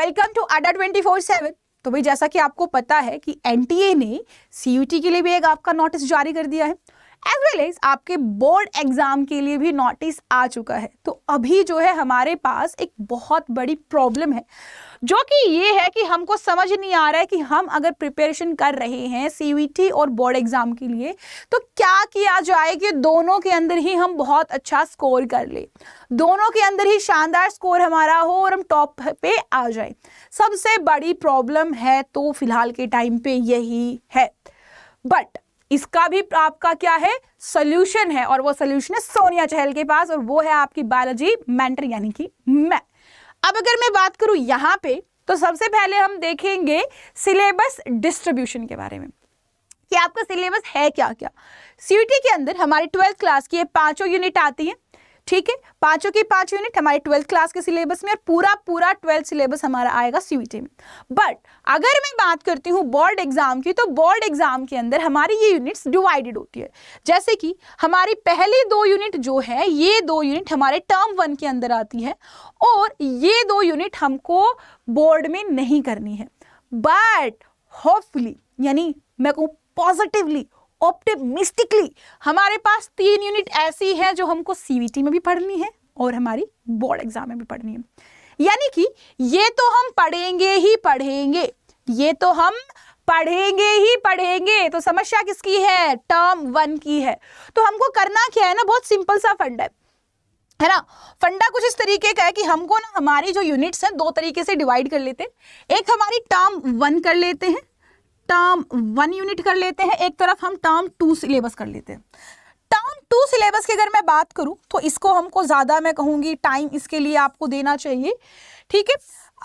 Welcome to Adda twenty four seven तो भाई जैसा कि आपको पता है कि एनटीए ने सीयूटी के लिए भी एक आपका नोटिस जारी कर दिया है एज वेल एज आपके बोर्ड एग्ज़ाम के लिए भी नोटिस आ चुका है तो अभी जो है हमारे पास एक बहुत बड़ी प्रॉब्लम है जो कि ये है कि हमको समझ नहीं आ रहा है कि हम अगर प्रिपरेशन कर रहे हैं सी और बोर्ड एग्ज़ाम के लिए तो क्या किया जाए कि दोनों के अंदर ही हम बहुत अच्छा स्कोर कर ले दोनों के अंदर ही शानदार स्कोर हमारा हो और हम टॉप पे आ जाए सबसे बड़ी प्रॉब्लम है तो फिलहाल के टाइम पे यही है बट इसका भी आपका क्या है सोल्यूशन है और वो सोल्यूशन है सोनिया चहल के पास और वो है आपकी बायोलॉजी मेंटर यानी कि मैं अब अगर मैं बात करूं यहां पे तो सबसे पहले हम देखेंगे सिलेबस डिस्ट्रीब्यूशन के बारे में कि आपका सिलेबस है क्या क्या सीयूटी के अंदर हमारी ट्वेल्थ क्लास की ये पांचों यूनिट आती हैं ठीक है पांचों की पांच यूनिट हमारे ट्वेल्थ क्लास के सिलेबस में और पूरा पूरा ट्वेल्थ सिलेबस हमारा आएगा सीयूटी में बट अगर मैं बात करती हूँ बोर्ड एग्जाम की तो बोर्ड एग्जाम के अंदर हमारी ये यूनिट्स डिवाइडेड होती है जैसे कि हमारी पहली दो यूनिट जो है ये दो यूनिट हमारे टर्म वन के अंदर आती है और ये दो यूनिट हमको बोर्ड में नहीं करनी है बट होपफुली यानी मैं कहूँ पॉजिटिवली ऑप्टिमिस्टिकली हमारे पास तीन यूनिट ऐसी हैं जो हमको सीवीटी में भी पढ़नी है और हमारी बोर्ड एग्जाम में भी पढ़नी है यानी कि ये तो हम पढ़ेंगे ही पढ़ेंगे ये तो हम पढ़ेंगे ही पढ़ेंगे तो समस्या किसकी है टर्म वन की है तो हमको करना क्या है ना बहुत सिंपल सा फंडा है है ना फंडा कुछ इस तरीके का है कि हमको ना हमारी जो यूनिट्स हैं दो तरीके से डिवाइड कर लेते हैं एक हमारी टर्म वन कर लेते हैं टर्म वन यूनिट कर लेते हैं एक तरफ हम टर्म टू सिलेबस कर लेते हैं टर्म टू सिलेबस की अगर मैं बात करूं तो इसको हमको ज़्यादा मैं कहूँगी टाइम इसके लिए आपको देना चाहिए ठीक है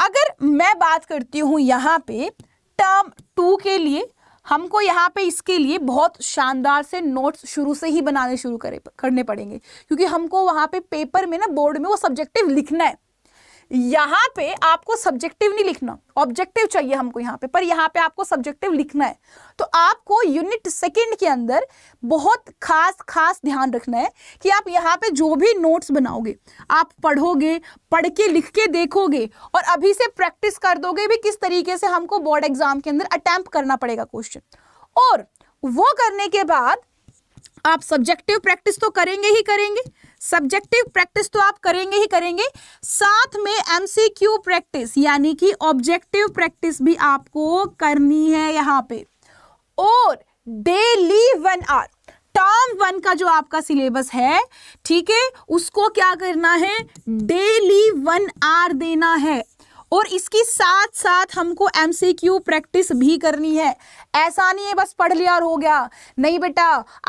अगर मैं बात करती हूँ यहाँ पे टर्म टू के लिए हमको यहाँ पे इसके लिए बहुत शानदार से नोट्स शुरू से ही बनाने शुरू करे करने पड़ेंगे क्योंकि हमको वहाँ पे पेपर में ना बोर्ड में वो सब्जेक्टिव लिखना है यहाँ पे आपको सब्जेक्टिव नहीं लिखना ऑब्जेक्टिव चाहिए हमको यहाँ पे पर यहां पे आपको सब्जेक्टिव लिखना है तो आपको यूनिट सेकंड के अंदर बहुत खास खास ध्यान रखना है कि आप यहां पे जो भी नोट्स बनाओगे आप पढ़ोगे पढ़ के लिख के देखोगे और अभी से प्रैक्टिस कर दोगे भी किस तरीके से हमको बोर्ड एग्जाम के अंदर अटैम्प्ट करना पड़ेगा क्वेश्चन और वो करने के बाद आप सब्जेक्टिव प्रैक्टिस तो करेंगे ही करेंगे सब्जेक्टिव प्रैक्टिस तो आप करेंगे ही करेंगे साथ में एमसीक्यू प्रैक्टिस यानी कि ऑब्जेक्टिव प्रैक्टिस भी आपको करनी है यहाँ पे और daily one or term one का जो आपका सिलेबस है ठीक है उसको क्या करना है डेली वन आर देना है और इसकी साथ साथ हमको क्यू प्रैक्टिस भी करनी है ऐसा नहीं है बस पढ़ लिया और हो गया नहीं बेटा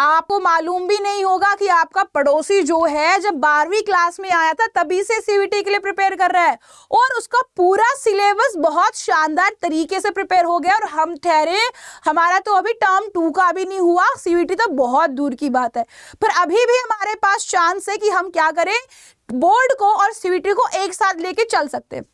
आपको मालूम भी नहीं होगा कि आपका पड़ोसी जो है जब बारहवीं क्लास में आया था तभी से टी के लिए प्रिपेयर कर रहा है और उसका पूरा सिलेबस बहुत शानदार तरीके से प्रिपेयर हो गया और हम ठहरे हमारा तो अभी टर्म टू का भी नहीं हुआ टी तो बहुत दूर की बात है पर अभी भी हमारे पास चांस है कि हम क्या करें बोर्ड को और सीबीटी को एक साथ लेके चल सकते हैं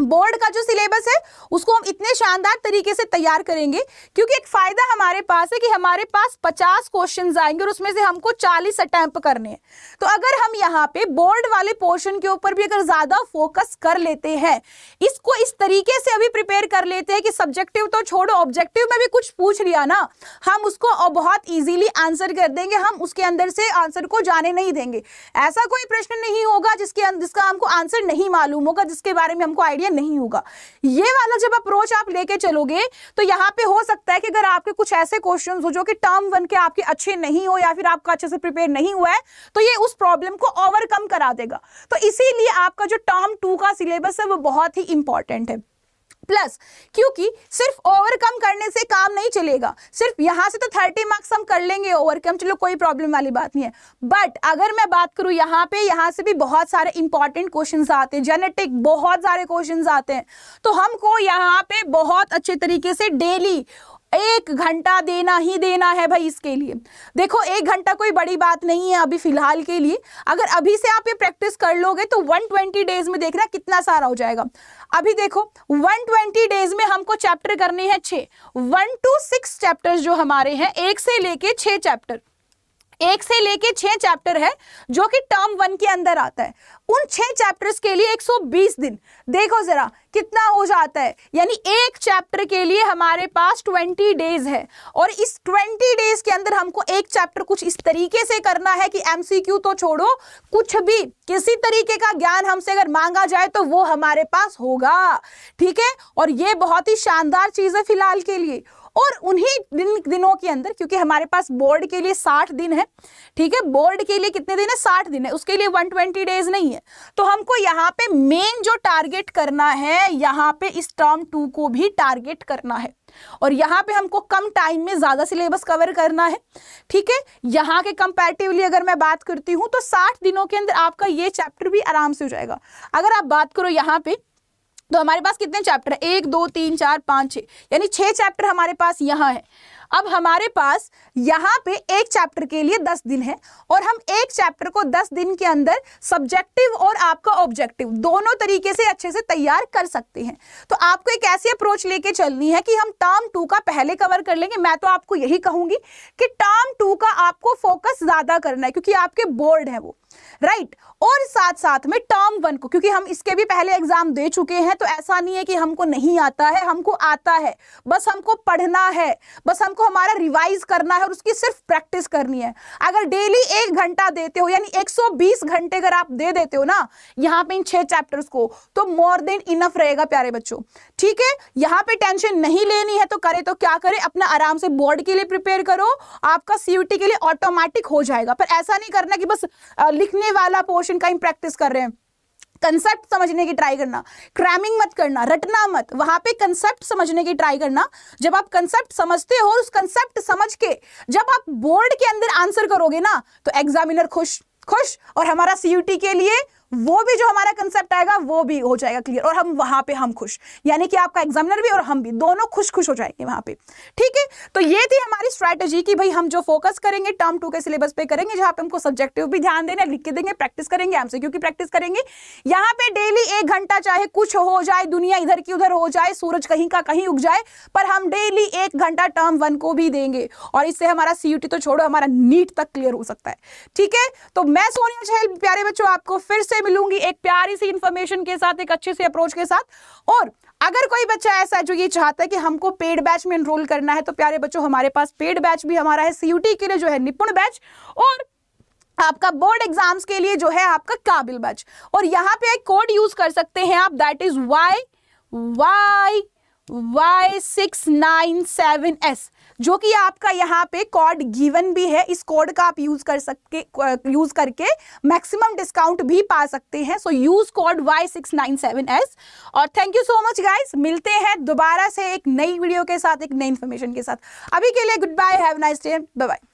बोर्ड का जो सिलेबस है उसको हम इतने शानदार तरीके से तैयार करेंगे क्योंकि एक फायदा हमारे पास है कि हमारे पास 50 क्वेश्चन आएंगे और उसमें से हमको 40 अटैम्प करने हैं तो अगर हम यहाँ पे बोर्ड वाले पोर्शन के ऊपर भी अगर ज्यादा फोकस कर लेते हैं इसको इस तरीके से अभी प्रिपेयर कर लेते हैं कि सब्जेक्टिव तो छोड़ो ऑब्जेक्टिव में भी कुछ पूछ लिया ना हम उसको बहुत ईजिली आंसर कर देंगे हम उसके अंदर से आंसर को जाने नहीं देंगे ऐसा कोई प्रश्न नहीं होगा जिसके जिसका हमको आंसर नहीं मालूम होगा जिसके बारे में हमको आइडिया ये नहीं होगा ये वाला जब अप्रोच आप लेके चलोगे तो यहाँ पे हो सकता है कि अगर आपके कुछ ऐसे क्वेश्चन हो जो कि टर्म वन के आपके अच्छे नहीं हो या फिर आपका अच्छे से प्रिपेयर नहीं हुआ है तो ये उस प्रॉब्लम को ओवरकम करा देगा तो इसीलिए आपका जो टर्म टू का सिलेबस है वो बहुत ही इंपॉर्टेंट है प्लस क्योंकि सिर्फ ओवरकम करने से काम नहीं चलेगा सिर्फ यहाँ से तो थर्टी मार्क्स हम कर लेंगे ओवरकम चलो कोई प्रॉब्लम वाली बात नहीं है बट अगर मैं बात करूँ यहाँ पे यहाँ से भी बहुत सारे इंपॉर्टेंट क्वेश्चन आते हैं जेनेटिक बहुत सारे क्वेश्चन आते हैं तो हमको यहाँ पे बहुत अच्छे तरीके से डेली एक घंटा देना ही देना है भाई इसके लिए देखो एक घंटा कोई बड़ी बात नहीं है अभी फिलहाल के लिए अगर अभी से आप ये प्रैक्टिस कर लोगे तो 120 डेज में देखना कितना सारा हो जाएगा अभी देखो 120 डेज में हमको चैप्टर करने हैं छे वन टू सिक्स चैप्टर्स जो हमारे हैं एक से लेके छः चैप्टर एक से लेके छह चैप्टर है जो कि टर्म वन के अंदर आता है उन छह चैप्टर्स के लिए 120 दिन देखो जरा कितना हो जाता है यानी एक चैप्टर के लिए हमारे पास 20 डेज है और इस 20 डेज के अंदर हमको एक चैप्टर कुछ इस तरीके से करना है कि एमसीक्यू तो छोड़ो कुछ भी किसी तरीके का ज्ञान हमसे अगर मांगा जाए तो वो हमारे पास होगा ठीक है और ये बहुत ही शानदार चीज है फिलहाल के लिए और उन्हीं दिन दिनों के अंदर क्योंकि हमारे पास बोर्ड के लिए साठ दिन है ठीक है बोर्ड के लिए कितने दिन है साठ दिन है उसके लिए वन ट्वेंटी डेज नहीं है तो हमको यहाँ पे मेन जो टारगेट करना है यहाँ पे इस टर्म टू को भी टारगेट करना है और यहाँ पे हमको कम टाइम में ज़्यादा सिलेबस कवर करना है ठीक है यहाँ के कंपेरिटिवली अगर मैं बात करती हूँ तो साठ दिनों के अंदर आपका ये चैप्टर भी आराम से हो जाएगा अगर आप बात करो यहाँ पे तो हमारे पास कितने चैप्टर है एक दो तीन चार पाँच छः यानी छः चैप्टर हमारे पास यहाँ है अब हमारे पास यहाँ पे एक चैप्टर के लिए दस दिन है और हम एक चैप्टर को दस दिन के अंदर सब्जेक्टिव और आपका ऑब्जेक्टिव दोनों तरीके से अच्छे से तैयार कर सकते हैं तो आपको एक ऐसी अप्रोच लेके चलनी है कि हम टर्म टू का पहले कवर कर लेंगे मैं तो आपको यही कहूंगी कि टर्म टू आपको फोकस ज़्यादा करना है क्योंकि आपके बोर्ड है वो राइट right. और साथ साथ में टर्म वन को क्योंकि हम इसके भी पहले एग्जाम दे चुके हैं तो ऐसा नहीं है कि हमको नहीं आता है हमको आता है बस हमको पढ़ना है बस हमको हमारा रिवाइज करना है और उसकी सिर्फ प्रैक्टिस करनी है अगर डेली एक घंटा देते हो यानी 120 घंटे अगर आप दे देते हो ना यहां पे इन छह चैप्टर्स को तो मोर देन इनफ रहेगा प्यारे बच्चों ठीक है यहां पर टेंशन नहीं लेनी है तो करे तो क्या करे अपना आराम से बोर्ड के लिए प्रिपेयर करो आपका सीयूटी के लिए ये ऑटोमेटिक हो जाएगा पर ऐसा नहीं करना कि बस लिखने वाला पोर्शन का ही प्रैक्टिस कर रहे हैं कंसेप्ट समझने की ट्राई करना क्रैमिंग मत करना रटना मत वहां पे कंसेप्ट समझने की ट्राई करना जब आप कंसेप्ट समझते हो उस कंसेप्ट समझ के जब आप बोर्ड के अंदर आंसर करोगे ना तो एग्जामिनर खुश खुश और हमारा सीयूटी के लिए वो भी जो हमारा कंसेप्ट आएगा वो भी हो जाएगा क्लियर और हम वहां पे हम खुश यानी कि आपका एग्जामिनर भी और हम भी दोनों खुश खुश हो जाएंगे वहां पे ठीक है तो ये थी हमारी स्ट्रैटेजी कि भाई हम जो फोकस करेंगे टर्म टू के सिलेबस पे करेंगे जहां पे हमको सब्जेक्टिव भी ध्यान देने लिख के देंगे प्रैक्टिस करेंगे हमसे क्योंकि प्रैक्टिस करेंगे यहाँ पे डेली एक घंटा चाहे कुछ हो जाए दुनिया इधर की उधर हो जाए सूरज कहीं का कहीं उग जाए पर हम डेली एक घंटा टर्म वन को भी देंगे और इससे हमारा सीयूटी तो छोड़ो हमारा नीट तक क्लियर हो सकता है ठीक है तो मैं सोनिया चहल प्यारे बच्चों आपको फिर से मिलूंगी एक प्यारी सी इंफॉर्मेशन के साथ एक अच्छे से अप्रोच के साथ और अगर कोई बच्चा ऐसा है जो ये चाहता है कि हमको पेड बैच में एनरोल करना है तो प्यारे बच्चों हमारे पास पेड बैच भी हमारा है सीयूटी के लिए जो है निपुण बैच और आपका बोर्ड एग्जाम्स के लिए जो है आपका काबिल बैच और यहाँ पे एक कोड यूज कर सकते हैं आप that is Y Y Y six nine seven S जो कि आपका यहाँ पे कोड गिवन भी है इस कोड का आप यूज कर सकते यूज करके मैक्सिमम डिस्काउंट भी पा सकते हैं so use code Y six nine seven S और thank you so much guys मिलते हैं दोबारा से एक नई वीडियो के साथ एक नई इन्फॉर्मेशन के साथ अभी के लिए good bye have nice day bye bye